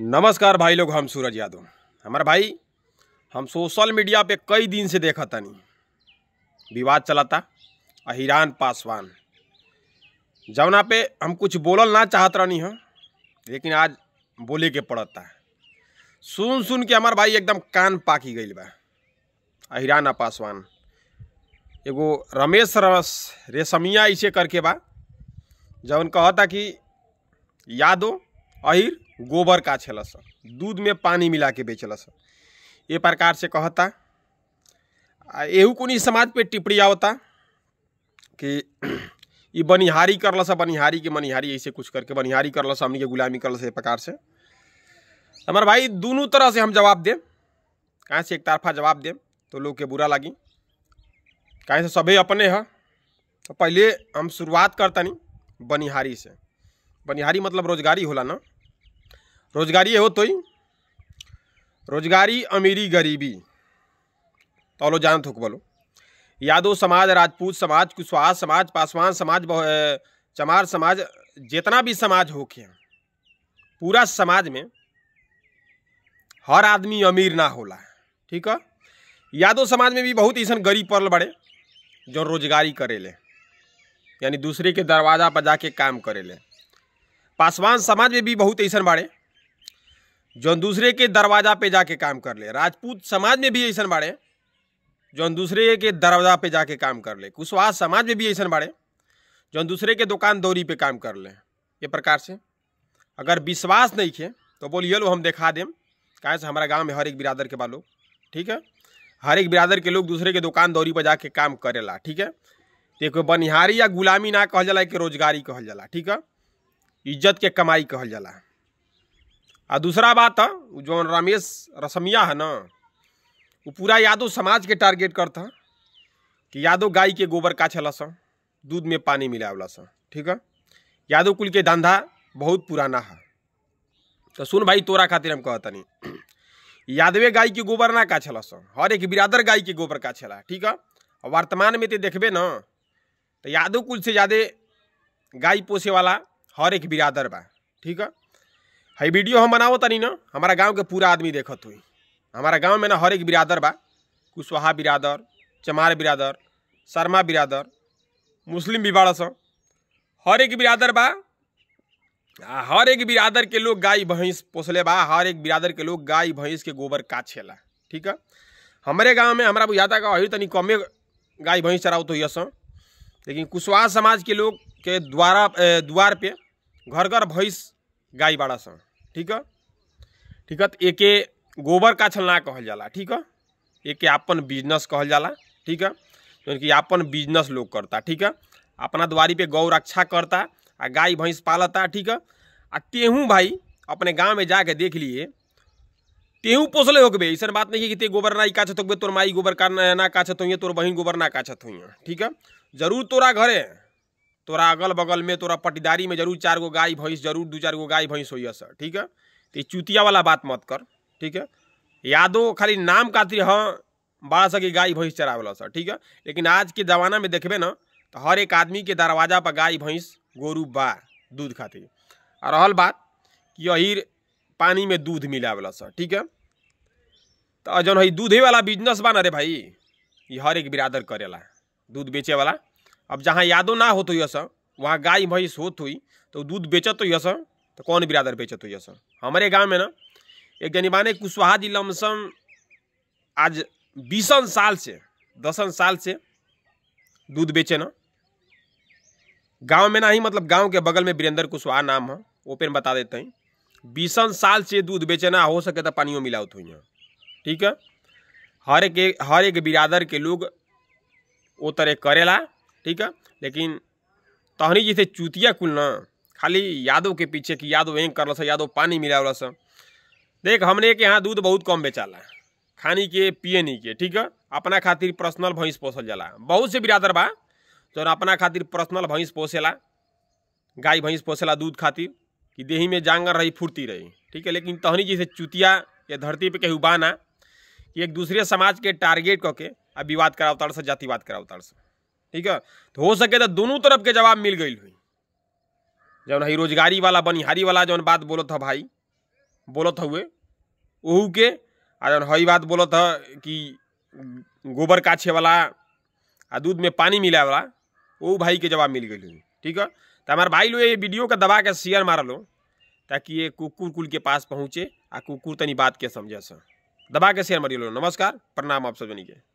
नमस्कार भाई लोग हम सूरज यादव हमारे भाई हम सोशल मीडिया पे कई दिन से देखा नहीं विवाद चला था हिरान पासवान जमुना पे हम कुछ बोलल ना चाहत रहनी हम लेकिन आज बोले के पड़ता सुन सुन के हमार भाई एकदम कान पाकी गई बा अहिरान आ पासवान एगो रमेश रस रेशमिया इसे करके बा जब कहता कि यादो अहिर गोबर का छलस दूध में पानी मिला के बेचलस ये प्रकार से कहता एहू को समाज पे टिप्पणी आवता कि ये बनिहारी करलस बनिहारी के मनिहारी ऐसे कुछ करके बनिहारी करलस हमने गुलामी करल इस प्रकार से हमारे भाई दोनों तरह से हम जवाब दें कहाँ से एक तरफा जवाब दें तो लोग के बुरा लगी कहीं से सभी अपने है तो पहले हम शुरुआत करता नहीं बनिहारी से बनिहारी मतलब रोजगारी होला ना रोजगारी हो तो ही रोजगारी अमीरी गरीबी तौलो तो जान थोक बोलो यादव समाज राजपूत समाज कुशवाहा समाज पासवान समाज चमार समाज जितना भी समाज हो के पूरा समाज में हर आदमी अमीर ना होला ठीक है यादव समाज में भी बहुत ऐसा गरीब पड़ल बड़े जो रोजगारी करेले यानी दूसरे के दरवाज़ा पर जाके काम करेले पासवान समाज में भी बहुत ऐसा बड़े जौन दूसरे के दरवाजा पे जाके काम कर ले राजपूत समाज में भी ऐसा बाड़े जौन दूसरे के दरवाजा पे जाके काम कर ले कुशवाहा समाज में भी ऐसा बाड़े जौन दूसरे के दुकान दौरी पे काम कर ले ये प्रकार से अगर विश्वास नहीं थे तो बोलिए लो हम देखा देम कहा से हमारा गाँव में हर एक बिरादर के बा ठीक है हर एक बिरादर के लोग दूसरे के दुकान दौरी पर जाके काम करेला ठीक है देखो तो बनिहारी या गुलामी ना कहल जला के रोजगारी कहल जला ठीक है इज्जत के कमाई कहल है आ दूसरा बात है जो रमेश रसमिया है ना वो पूरा यादव समाज के टारगेट करता कि यादव गाय के गोबर का छला सा दूध में पानी मिला वाला सा ठीक है यादव कुल के धंधा बहुत पुराना है तो सुन भाई तोरा खातिर हम कहता नहीं यादवे गाय के गोबर ना का छला सा हर एक बिरादर गाय के गोबर का छला ठीक है और वर्तमान में तो देखबे ना तो यादव कुल से ज़्यादा गाय पोसे वाला हर एक बिरादर बा ठीक है हई वीडियो हम बनाओ तीन ना हमारा गाँव के पूरा आदमी देखत हुई हमारा गाँव में ना हर एक बिरादर बा कुशवाहा बिरादर चमार बिरादर शर्मा बिरादर मुस्लिम भी बाड़ा सा हर एक बिरादर बा हर एक बिरादर के लोग गाय भैंस पोसले बा हर एक बिरादर के लोग गाय भैंस के गोबर काछेला ठीक है हमारे गाँव में हमारा बुझाता का अभी तनी कमे गाय भैंस चराओ तो यस लेकिन कुशवाहा समाज के लोग के द्वारा द्वार पे घर घर भैंस गाय बाड़ा सा ठीक है ठीक है तो एक गोबर का छलना कहल जाला ठीक है एक अपन बिजनेस कहल जाला ठीक है जो कि अपन बिजनेस लोग करता ठीक है अपना द्वारी पे गौ रक्षा करता आ गाय भैंस पालता ठीक है आ तेहूँ भाई अपने गांव में जाके देख लिए तेहूँ पोसले होकबे ऐसा बात नहीं है कि ते गोबर ना का होकबे तोर माई गोबर का ना छत हो तोर बहन गोबर ना छत हो ठीक है जरूर तोरा घरे तोरा अगल बगल में तोरा पटीदारी में जरूर चार गो गाय भैंस जरूर दू चार गो गाय भैंस हो सर ठीक है तो चुतिया वाला बात मत कर ठीक है यादव खाली नाम खातिर हाँ बारह सौ की गाय भैंस चरा वाला सर ठीक है लेकिन आज के ज़माना में देखे ना तो हर एक आदमी के दरवाजा पर गाय भैंस गोरू बा दूध खातिर और रहल बात कि यही पानी में दूध मिला वाला सर ठीक है तो जौन है दूधे वाला बिजनेस बा ना रे भाई ये हर एक बिरादर करेला दूध बेचे वाला अब जहाँ यादो ना हो हुई यस वहाँ गाय भैंस होत हुई तो दूध बेचत हुई सर तो कौन बिरादर बेचत हुई सर हमारे गाँव में ना एक जनिबाने कुशवाहा जी लमसम आज बीसन साल से दसन साल से दूध बेचे ना गांव में ना ही मतलब गांव के बगल में वीरेंद्र कुशवाहा नाम है ओपन बता देते हैं बीसन साल से दूध बेचना हो सके तो पानियों मिलावत हुई है ठीक है हर एक हर एक बिरादर के लोग वो तरह करेला ठीक है लेकिन तहनी जैसे चूतिया कुल ना खाली यादव के पीछे कि यादव एंग कर रहा यादव पानी मिला रहा देख हमने के यहाँ दूध बहुत कम बेचाला खानी के नहीं के ठीक है अपना खातिर पर्सनल भैंस पोसल जला बहुत से बिरादर बा जो अपना खातिर पर्सनल भैंस पोसेला गाय भैंस पोसेला दूध खातिर कि देही में जांगर रही फुर्ती रही ठीक है लेकिन तहनी जैसे चुतिया या धरती पे कहीं बाना कि एक दूसरे समाज के टारगेट करके अब विवाद करावतार से जातिवाद करावतार से ठीक है तो हो सके तो दोनों तरफ के जवाब मिल गई हुई जौन है रोजगारी वाला बनिहारी वाला जौन बात बोलत है भाई बोलत हुए ओहू के आ जौन हई बात बोलत है कि गोबर काछे वाला आ दूध में पानी मिला वाला वो भाई के जवाब मिल गई हुई ठीक है तो हमारे भाई लोग ये वीडियो का दबा के शेयर मार लो ताकि ये कुकुर कुल के पास पहुँचे आ कुकुर तनी बात के समझे सर दबा के शेयर मारिए लो नमस्कार प्रणाम आप सब जनिके के